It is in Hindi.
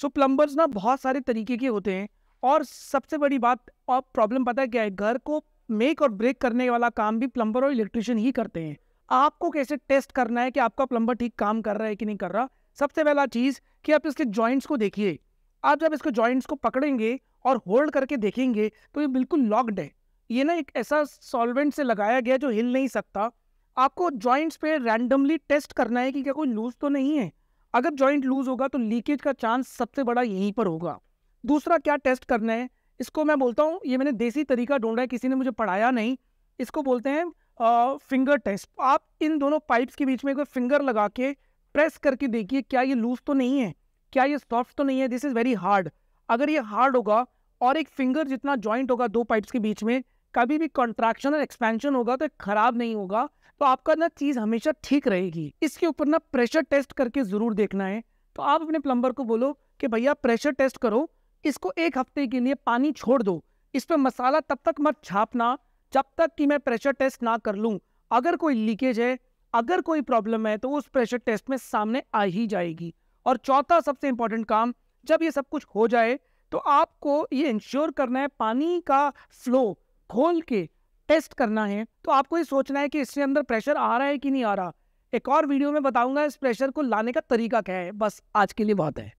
सो प्लम्बर्स ना बहुत सारे तरीके के होते हैं और सबसे बड़ी बात और प्रॉब्लम पता है क्या है घर को मेक और ब्रेक करने वाला काम भी प्लम्बर और इलेक्ट्रिशियन ही करते हैं आपको कैसे टेस्ट करना है कि आपका प्लम्बर ठीक काम कर रहा है कि नहीं कर रहा सबसे पहला चीज़ कि आप इसके जॉइंट्स को देखिए आप जब इसके जॉइंट्स को पकड़ेंगे और होल्ड करके देखेंगे तो ये बिल्कुल लॉक्ड है ये ना एक ऐसा सॉल्वेंट से लगाया गया जो हिल नहीं सकता आपको जॉइंट्स पे रैंडमली टेस्ट करना है कि क्या कोई लूज तो नहीं है अगर जॉइंट लूज होगा तो लीकेज का चांस सबसे बड़ा यहीं पर होगा दूसरा क्या टेस्ट करना है इसको मैं बोलता हूँ ये मैंने देसी तरीका ढूंढा है किसी ने मुझे पढ़ाया नहीं इसको बोलते हैं फिंगर टेस्ट आप इन दोनों पाइप्स के बीच में एक फिंगर लगा के प्रेस करके देखिए क्या ये लूज तो नहीं है क्या ये सॉफ्ट तो नहीं है दिस इज़ वेरी हार्ड अगर ये हार्ड होगा और एक फिंगर जितना जॉइंट होगा दो पाइप्स के बीच में कभी भी कॉन्ट्रैक्शन और एक्सपेंशन होगा तो खराब नहीं होगा तो आपका ना चीज़ हमेशा ठीक रहेगी इसके ऊपर ना प्रेशर टेस्ट करके ज़रूर देखना है तो आप अपने प्लम्बर को बोलो कि भैया प्रेशर टेस्ट करो इसको एक हफ्ते के लिए पानी छोड़ दो इस पर मसाला तब तक मत छापना जब तक कि मैं प्रेशर टेस्ट ना कर लूँ अगर कोई लीकेज है अगर कोई प्रॉब्लम है तो उस प्रेशर टेस्ट में सामने आ ही जाएगी और चौथा सबसे इंपॉर्टेंट काम जब ये सब कुछ हो जाए तो आपको ये इंश्योर करना है पानी का फ्लो खोल के टेस्ट करना है तो आपको ये सोचना है कि इसके अंदर प्रेशर आ रहा है कि नहीं आ रहा एक और वीडियो में बताऊंगा इस प्रेशर को लाने का तरीका क्या है बस आज के लिए बहुत है